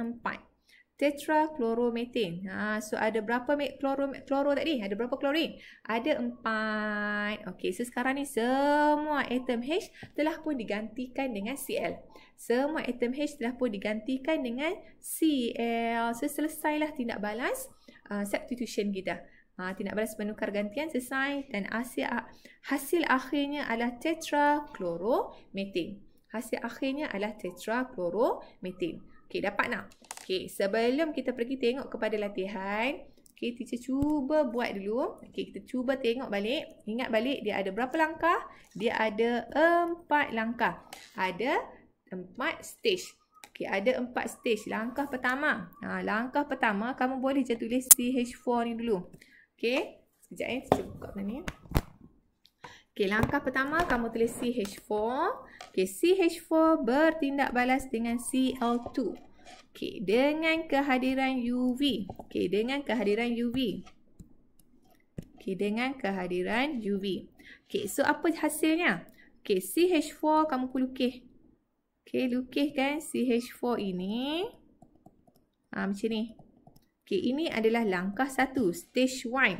Tetra chloromethin. Ha, so ada berapa chloro, chloro tadi? Ada berapa klorin? Ada empat. Okay, so sekarang ni semua atom H telah pun digantikan dengan CL. Semua atom H telah pun digantikan dengan CL. So selesailah tindak balas. Uh, substitution kita. Ha, tindak balas penukar gantian selesai dan hasil, hasil akhirnya adalah tetrachloromethane. Hasil akhirnya adalah tetrachloromethane. Okey, dapat tak? Okey, sebelum kita pergi tengok kepada latihan, okey, kita cuba buat dulu. Okey, kita cuba tengok balik. Ingat balik dia ada berapa langkah? Dia ada empat langkah. Ada empat stage. Okey, ada empat stage. Langkah pertama. Ha, langkah pertama, kamu boleh je tulis CH4 ni dulu. Okey, sekejap eh. Saya buka ni. Okey, langkah pertama kamu tulis CH4. Okey, CH4 bertindak balas dengan Cl2. Okey, dengan kehadiran UV. Okey, dengan kehadiran UV. Okey, dengan kehadiran UV. Okey, so apa hasilnya? Okey, CH4 kamu perlu Okay, lukiskan si H4 ini. Ha, macam ni. Okay, ini adalah langkah satu. Stage one.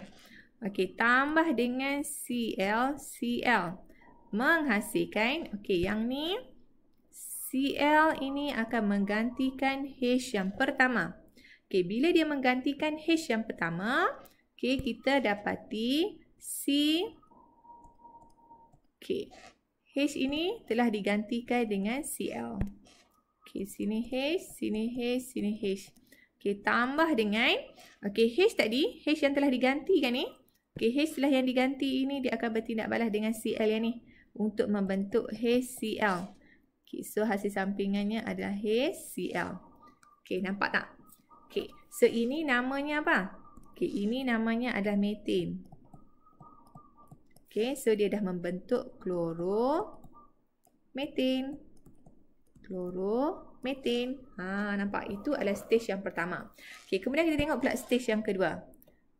Okay, tambah dengan Cl, Cl. Menghasilkan. Okay, yang ni. Cl ini akan menggantikan H yang pertama. Okay, bila dia menggantikan H yang pertama. Okay, kita dapati C. Okay. H ini telah digantikan dengan Cl. Okey, sini H, sini H, sini H. Okey, tambah dengan okey H tadi, H yang telah digantikan ni. Okey, H telah yang diganti ini dia akan bertindak balas dengan Cl yang ni untuk membentuk HCl. Okey, so hasil sampingannya adalah HCl. Okey, nampak tak? Okey, so ini namanya apa? Okey, ini namanya adalah metin. Okay, so dia dah membentuk klorometin. Klorometin. Ha, nampak? Itu adalah stage yang pertama. Okay, kemudian kita tengok pula stage yang kedua.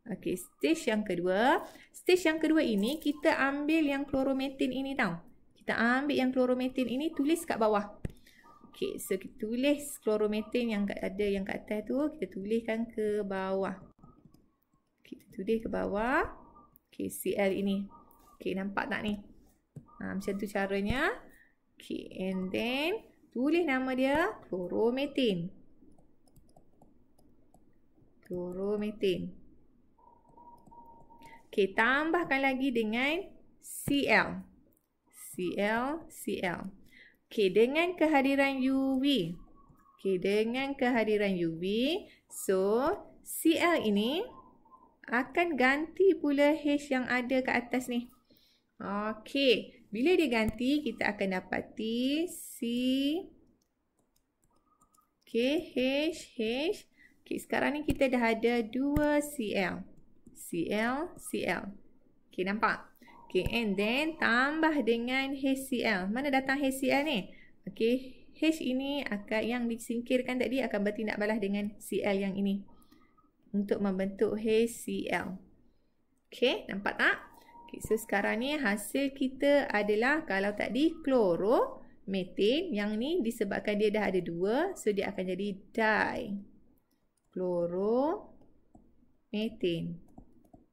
Okay, stage yang kedua. Stage yang kedua ini, kita ambil yang klorometin ini tau. Kita ambil yang klorometin ini, tulis kat bawah. Okay, so kita tulis klorometin yang ada yang kat atas tu, kita tuliskan ke bawah. Kita tulis ke bawah. Okay, Cl ini. Okay, nampak tak ni? Ha, macam tu caranya. Okay, and then tulis nama dia chlorometin. Chlorometin. Okay, tambahkan lagi dengan Cl. Cl, Cl. Okay, dengan kehadiran UV. Okay, dengan kehadiran UV. So, Cl ini akan ganti pula H yang ada kat atas ni. Okey. Bila dia ganti, kita akan dapati C. Okey. H. H. Okey. Sekarang ni kita dah ada dua Cl. Cl. Cl. Okey. Nampak? Okey. And then tambah dengan HCl. Mana datang HCl ni? Okey. H ini akan yang disingkirkan tadi akan bertindak balas dengan Cl yang ini. Untuk membentuk HCl. Okey. Nampak tak? Okay, so sekarang ni hasil kita adalah kalau tadi kloro metin yang ni disebabkan dia dah ada dua so dia akan jadi di kloro metin.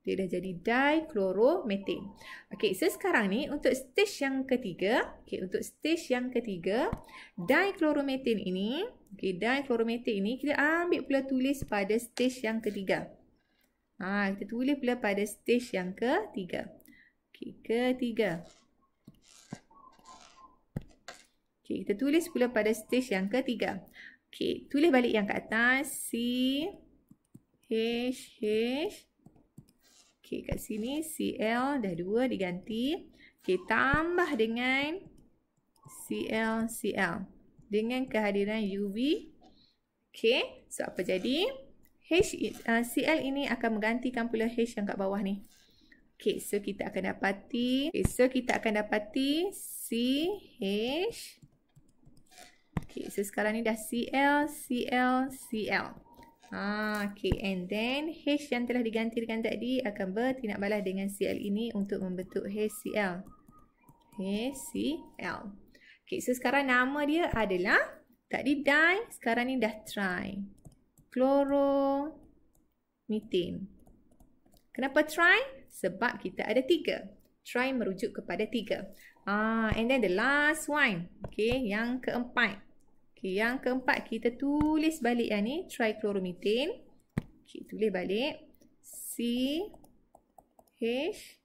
Dia dah jadi di kloro metin. Okey, so sekarang ni untuk stage yang ketiga, okey untuk stage yang ketiga, di kloro metin ini, okey di kloro metin ini kita ambil pula tulis pada stage yang ketiga. Ha, kita tulis pula pada stage yang ketiga. Okey, ketiga. Okey, kita tulis pula pada stage yang ketiga. Okey, tulis balik yang kat atas. C, H, H. Okey, kat sini C, L dah dua diganti. Okey, tambah dengan C, L, C, L. Dengan kehadiran U V. Okey, so apa jadi? H, uh, L ini akan menggantikan pula H yang kat bawah ni. Okay, so kita akan dapati. Okay, so kita akan dapati CH. Okay, so sekarang ni dah CL, CL, CL. Ah, okay, and then H yang telah diganti dengan tadi akan bertindak balas dengan CL ini untuk membentuk HCL. HCL. Okay, so sekarang nama dia adalah tadi di, sekarang ni dah try. Chloro Methane. Kenapa try? sebab kita ada tiga. Try merujuk kepada tiga. Ah, and then the last one. Okay, yang keempat. Okay, yang keempat kita tulis balik yang ni. Trichloromethane. Okay, tulis balik. C, H,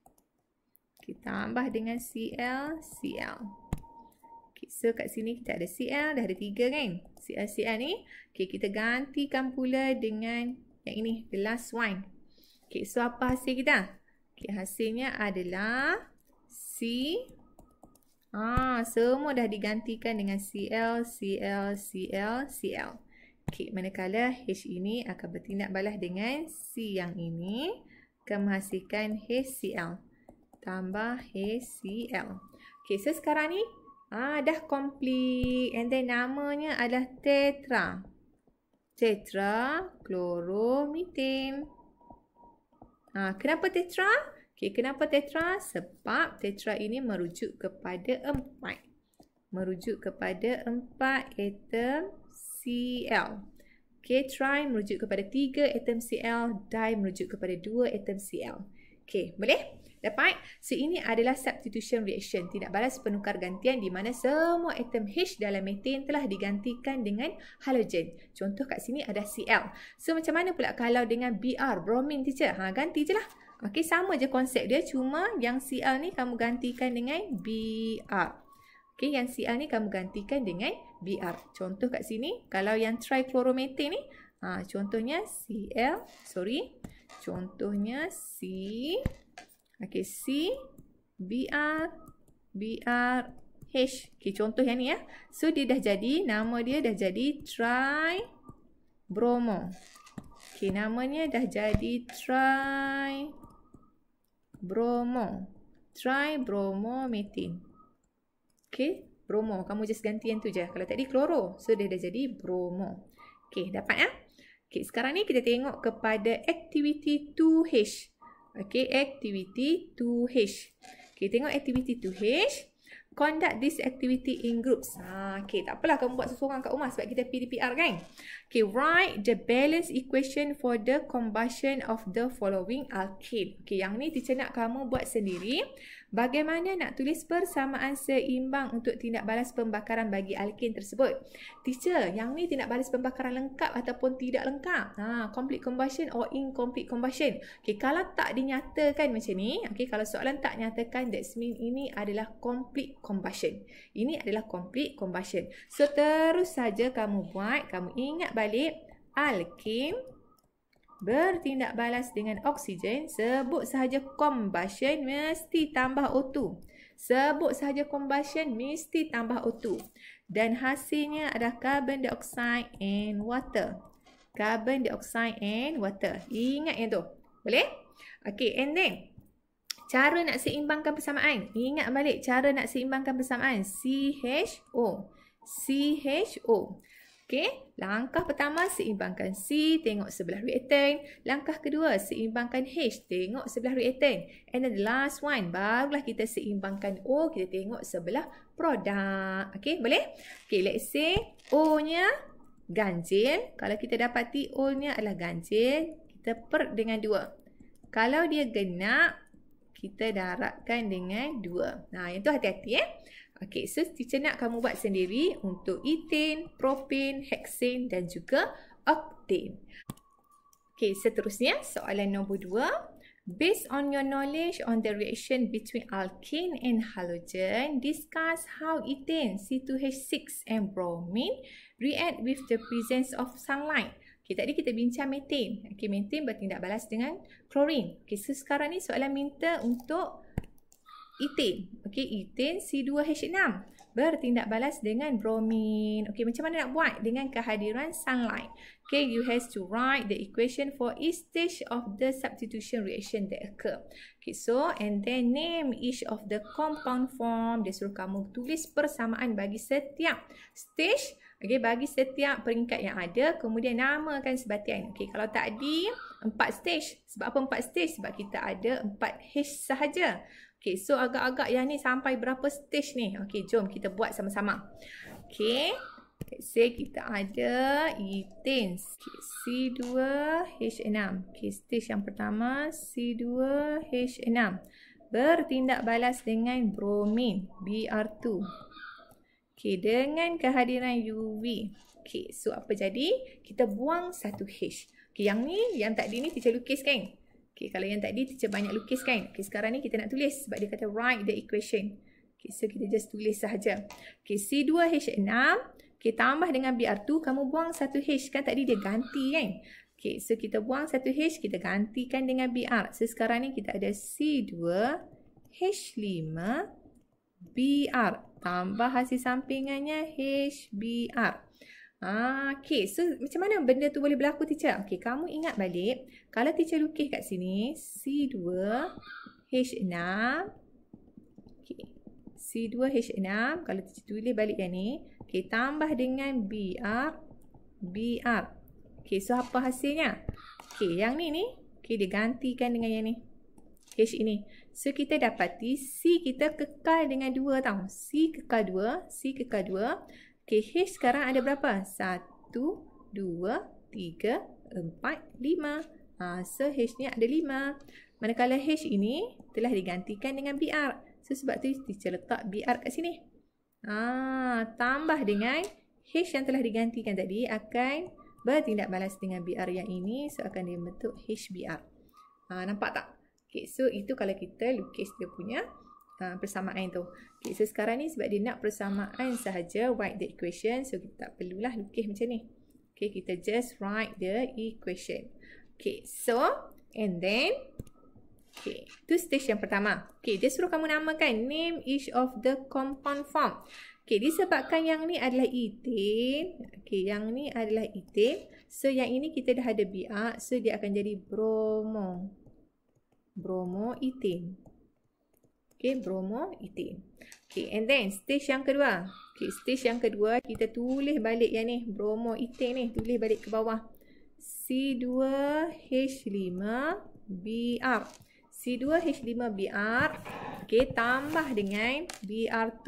kita tambah dengan Cl, Cl. Okay, so kat sini kita ada Cl, dah ada tiga kan? Cl, Cl ni. Okay, kita gantikan pula dengan yang ini, the last one. Okay, so apa hasil kita? Okey, hasilnya adalah C. Ah, semua dah digantikan dengan CL, CL, CL, CL. Okey, manakala H ini akan bertindak balas dengan C yang ini. Akan menghasilkan HCl. Tambah HCl. Okay, so sekarang ni ah dah complete. And then namanya adalah tetra. Tetra chloromethane. Ha, kenapa tetra? Okay, kenapa tetra? Sebab tetra ini merujuk kepada empat. Merujuk kepada empat atom Cl. Okay, tri merujuk kepada tiga atom Cl. Di merujuk kepada dua atom Cl. Okay, boleh? Dapat? So ini adalah substitution reaction. Tidak balas penukar gantian di mana semua atom H dalam metin telah digantikan dengan halogen. Contoh kat sini ada Cl. So macam mana pula kalau dengan Br, bromine je, Ha, ganti je lah. Okay, sama je konsep dia. Cuma yang Cl ni kamu gantikan dengan Br. Okay, yang Cl ni kamu gantikan dengan Br. Contoh kat sini, kalau yang trichlorometin ni, ha, contohnya Cl, sorry, contohnya C Okay, C, BR, BR, H. Okey, contoh yang ni ya. So, dia dah jadi, nama dia dah jadi Tri-Bromo. Okey, namanya dah jadi Tri-Bromo. Tri-Bromo-Methane. Okey, Bromo. Kamu just ganti yang tu je. Kalau tadi, kloro, So, dia dah jadi Bromo. Okay, dapat ya. Okay, sekarang ni kita tengok kepada aktiviti 2H. Okay, activity 2H. Okay, tengok activity 2H. Conduct this activity in groups. Ha, okay, takpelah kamu buat seseorang kat rumah sebab kita PDPR kan? Okay, write the balance equation for the combustion of the following alkane. Okay, yang ni teacher nak kamu buat sendiri. Bagaimana nak tulis persamaan seimbang untuk tindak balas pembakaran bagi alkin tersebut? Teacher, yang ni tindak balas pembakaran lengkap ataupun tidak lengkap? Ha, complete combustion or incomplete combustion? Okay, kalau tak dinyatakan macam ni, okay, kalau soalan tak nyatakan, that means ini adalah complete combustion. Ini adalah complete combustion. So, terus saja kamu buat, kamu ingat balik, alkin bertindak balas dengan oksigen, sebut sahaja combustion mesti tambah O2. Sebut sahaja combustion mesti tambah O2. Dan hasilnya adalah carbon dioxide and water. Carbon dioxide and water. Ingat yang tu. Boleh? Okay, and then. Cara nak seimbangkan persamaan. Ingat balik cara nak seimbangkan persamaan. CHO. CHO. CHO. Okey, langkah pertama seimbangkan C, tengok sebelah reactant. Langkah kedua seimbangkan H, tengok sebelah reactant. And then the last one, barulah kita seimbangkan O, kita tengok sebelah produk. Okey, boleh? Okey, let's say O-nya ganjil. Kalau kita dapati O-nya adalah ganjil, kita per dengan 2. Kalau dia genap, kita daratkan dengan 2. Nah, yang tu hati-hati eh. Okey, so teacher nak kamu buat sendiri untuk etin, propin, hexane dan juga octane. Okey, seterusnya soalan nombor dua. Based on your knowledge on the reaction between alkene and halogen, discuss how etane, C2H6 and bromine react with the presence of sunlight. Okey, tadi kita bincang metin. Okey, metin bertindak balas dengan klorin. Okey, so sekarang ni soalan minta untuk Etin. Okey, etin C2H6 bertindak balas dengan bromin. Okey, macam mana nak buat? Dengan kehadiran sunlight. Okay, you has to write the equation for each stage of the substitution reaction that occur. Okay, so and then name each of the compound form. Dia suruh kamu tulis persamaan bagi setiap stage. Okay, bagi setiap peringkat yang ada. Kemudian namakan sebatian. Okay, kalau tak ada empat stage. Sebab apa empat stage? Sebab kita ada empat H sahaja. Okay, so agak-agak yang ni sampai berapa stage ni? Okay, jom kita buat sama-sama. Okay, let's say kita ada etens. Okay, C2, H6. Okay, stage yang pertama C2, H6. Bertindak balas dengan bromin, Br2. Okay, dengan kehadiran UV. Okay, so apa jadi? Kita buang satu H. Okay, yang ni, yang tak di ni kita lukis kan? Okay, kalau yang tadi teacher banyak lukis kan? Okay, sekarang ni kita nak tulis sebab dia kata write the equation. Okay, so kita just tulis sahaja. Okay, C2H6. Okay, tambah dengan Br2, kamu buang satu h Kan tadi dia ganti kan? Okay, so kita buang satu h kita gantikan dengan Br. So sekarang ni kita ada C2H5 Br. Tambah hasil sampingannya HBr. Okay. Ah, okay. So, macam mana benda tu boleh berlaku, teacher? Okay, kamu ingat balik. Kalau teacher lukis kat sini, C2, H6. Okay. C2, H6. Kalau teacher tulis balik yang ni. Okay, tambah dengan B up. B up. Okay, so apa hasilnya? Okay, yang ni ni. Okay, dia gantikan dengan yang ni. H ini. So, kita dapati C kita kekal dengan 2 tau. C kekal 2. C kekal 2. KH sekarang ada berapa? Satu, dua, tiga, empat, lima. Ha, so H ni ada 5. Manakala H ini telah digantikan dengan BR. So sebab tu teacher letak BR kat sini. Ha, tambah dengan H yang telah digantikan tadi akan bertindak balas dengan BR yang ini. So akan dia bentuk HBR. Ha, nampak tak? Okay, so itu kalau kita lukis dia punya. Ah, persamaan tu. Okay, so sekarang ni sebab dia nak persamaan sahaja write the equation. So kita tak perlulah lukis macam ni. Okay, kita just write the equation. Okay, so and then Okay, tu stage yang pertama. Okay, dia suruh kamu namakan name each of the compound form. Okay, disebabkan yang ni adalah etin. Okay, yang ni adalah etin. So, yang ini kita dah ada BR. So, dia akan jadi bromo. Bromo etin. Okay, bromoetin. Okay, and then stage yang kedua. Okay, stage yang kedua kita tulis balik yang ni. Bromoetin ni. Tulis balik ke bawah. C2H5BR. C2H5BR. Okay, tambah dengan BR2.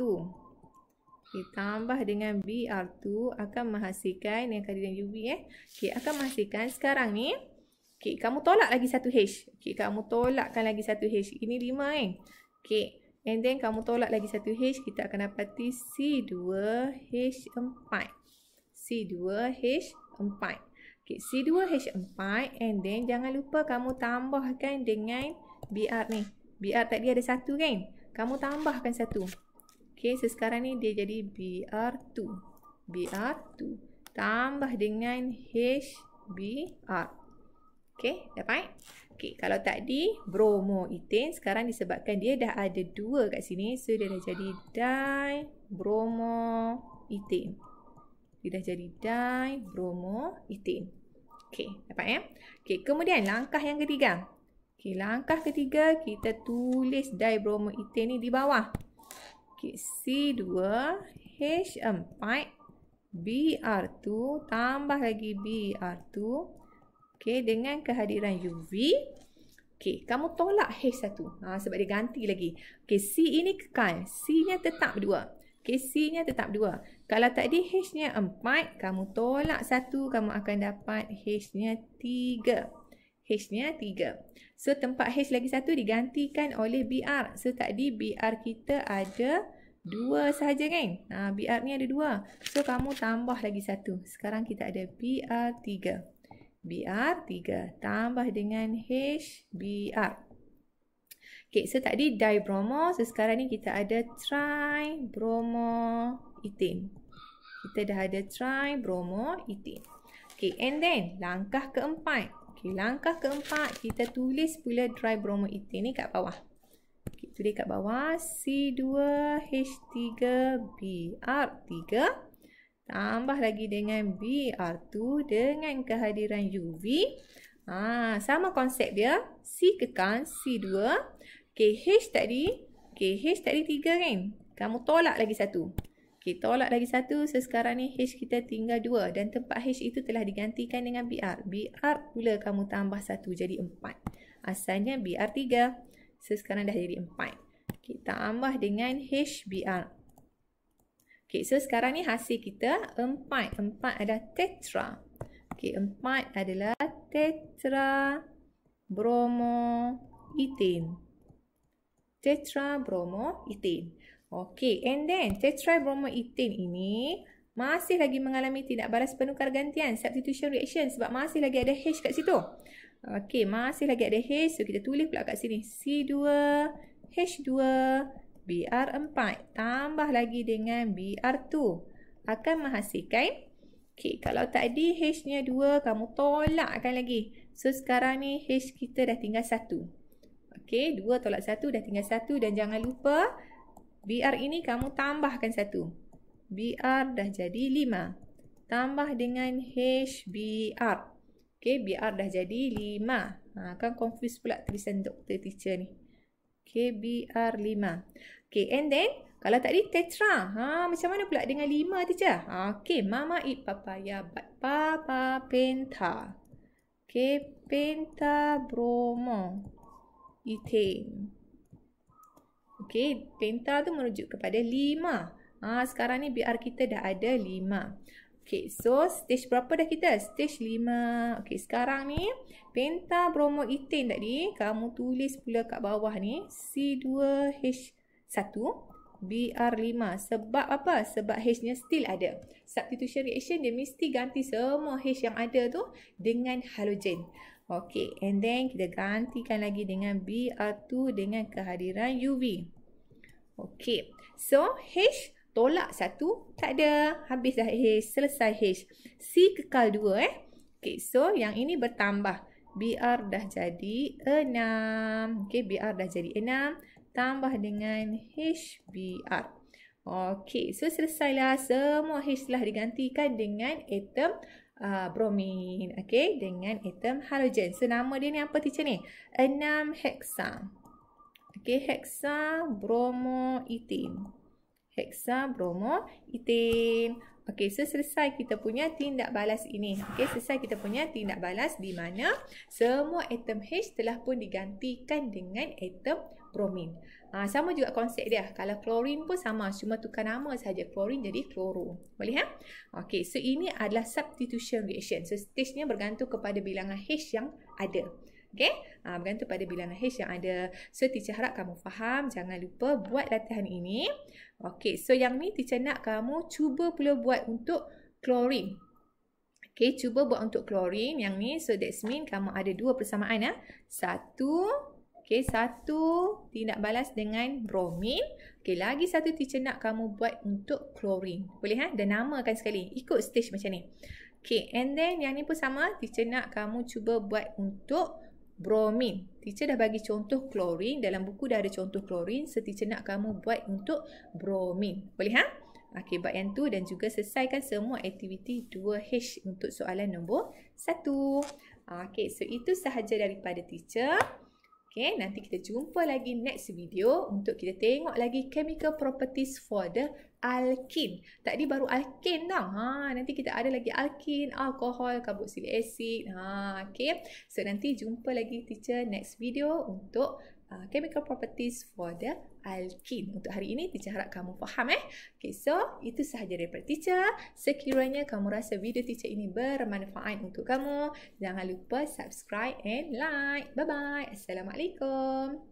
Okay, tambah dengan BR2 akan menghasilkan yang kali dengan UV eh. Okay, akan menghasilkan sekarang ni. Okay, kamu tolak lagi satu H. Okay, kamu tolakkan lagi satu H. Ini lima eh. Okay. And then kamu tolak lagi satu H. Kita akan dapati C2H4. C2H4. Okay. C2H4. And then jangan lupa kamu tambahkan dengan BR ni. BR tadi ada satu kan? Kamu tambahkan satu. Okay. So sekarang ni dia jadi BR2. BR2. Tambah dengan HBR. Okay. Dapat? Okay. Okay, kalau tadi bromoethane sekarang disebabkan dia dah ada dua kat sini. So dia dah jadi dibromoethane. Dia dah jadi dibromoethane. Okay, dapat ya? Okay, kemudian langkah yang ketiga. Okay, langkah ketiga kita tulis dibromoethane ni di bawah. Okay, C2H4BR2 tambah lagi BR2 Okay, dengan kehadiran UV. Okay, kamu tolak H1. Ha, sebab dia ganti lagi. Okay, C ini kekal. C-nya tetap dua. Okay, C-nya tetap dua. Kalau tadi H-nya empat, kamu tolak satu, kamu akan dapat H-nya 3. H-nya 3. So, tempat H lagi satu digantikan oleh BR. So, tadi BR kita ada dua sahaja kan? Ha, BR ni ada dua. So, kamu tambah lagi satu. Sekarang kita ada BR tiga. BR 3 tambah dengan HBr. Okey, so tadi dibromo, so sekarang ni kita ada tribromoethane. Kita dah ada tribromoethane. Okey, and then langkah keempat. Okey, langkah keempat kita tulis pula dibromoethane ni kat bawah. Okey, tulis kat bawah C2H3Br3. Tambah lagi dengan BR2 dengan kehadiran UV. Ha, sama konsep dia. C kekal, C2. KH tadi, KH tadi tiga kan? Kamu tolak lagi satu. Okay, tolak lagi satu. So sekarang ni H kita tinggal dua Dan tempat H itu telah digantikan dengan BR. BR pula kamu tambah satu jadi empat. Asalnya BR 3. So sekarang dah jadi empat. Kita okay, tambah dengan HBR Okay, so sekarang ni hasil kita empat. Empat ada tetra. Okay, empat adalah tetra bromo etin. Tetra bromo etin. Okay, and then tetra bromo etin ini masih lagi mengalami tindak balas penukar gantian substitution reaction sebab masih lagi ada H kat situ. Okay, masih lagi ada H. So, kita tulis pula kat sini. C2, H2, H2. BR4 tambah lagi dengan BR2 akan menghasilkan Okay kalau tadi H-nya 2 kamu tolakkan lagi. So sekarang ni H kita dah tinggal 1. Okey, 2 tolak 1 dah tinggal 1 dan jangan lupa BR ini kamu tambahkan 1. BR dah jadi 5. Tambah dengan Br. Okey, BR dah jadi 5. Ha, kan confuse pula tulisan doktor teacher ni. KBR 5. Okay, and then kalau tak ada tetra, ha, macam mana pula dengan 5 teacher? Ha, okay, mama eat papaya, but papa penta. Okay, penta bromo. Ethane. Okay, penta tu merujuk kepada lima. Ha, sekarang ni BR kita dah ada lima. Okay, so stage berapa dah kita? Stage lima. Okay, sekarang ni penta bromo etin tadi kamu tulis pula kat bawah ni C2H1 BR5. Sebab apa? Sebab H-nya still ada. Substitution reaction dia mesti ganti semua H yang ada tu dengan halogen. Okay, and then kita gantikan lagi dengan BR2 dengan kehadiran UV. Okay, so H Tolak satu, tak ada. Habis dah H, selesai H. C kekal dua eh. Okay, so yang ini bertambah. BR dah jadi enam. Okay, BR dah jadi enam. Tambah dengan HBR. Okay, so selesailah semua H telah digantikan dengan atom uh, bromin. Okay, dengan atom halogen. So, nama dia ni apa teacher ni? Enam heksa. Okay, heksa bromoetin heksabromoetin. Okey, so selesai kita punya tindak balas ini. Okey, selesai kita punya tindak balas di mana semua atom H telah pun digantikan dengan atom bromin. Ha, ah, sama juga konsep dia. Kalau klorin pun sama, cuma tukar nama saja klorin jadi kloro. Boleh ha? Okey, so ini adalah substitution reaction. So stage-nya bergantung kepada bilangan H yang ada. Okay? Ha, ah, bergantung pada bilangan H yang ada. So, teacher harap kamu faham. Jangan lupa buat latihan ini. Okay, so yang ni teacher nak kamu cuba pula buat untuk klorin. Okay, cuba buat untuk klorin yang ni. So, that's mean kamu ada dua persamaan. Ya. Satu, okay, satu tindak balas dengan bromin. Okay, lagi satu teacher nak kamu buat untuk klorin. Boleh ha? Dan namakan sekali. Ikut stage macam ni. Okay, and then yang ni pun sama. Teacher nak kamu cuba buat untuk bromin. Teacher dah bagi contoh klorin. Dalam buku dah ada contoh klorin. So teacher nak kamu buat untuk bromin. Boleh ha? Okay, buat yang tu dan juga selesaikan semua aktiviti 2H untuk soalan nombor 1. Okay, so itu sahaja daripada teacher. Okay, nanti kita jumpa lagi next video untuk kita tengok lagi chemical properties for the alkene. Tadi baru alkene tau. Ha, nanti kita ada lagi alkene, alkohol, karboksilik asid. Ha, okay. So, nanti jumpa lagi teacher next video untuk Uh, chemical properties for the alkene. Untuk hari ini, teacher harap kamu faham eh. Okay, so itu sahaja daripada teacher. Sekiranya kamu rasa video teacher ini bermanfaat untuk kamu, jangan lupa subscribe and like. Bye-bye. Assalamualaikum.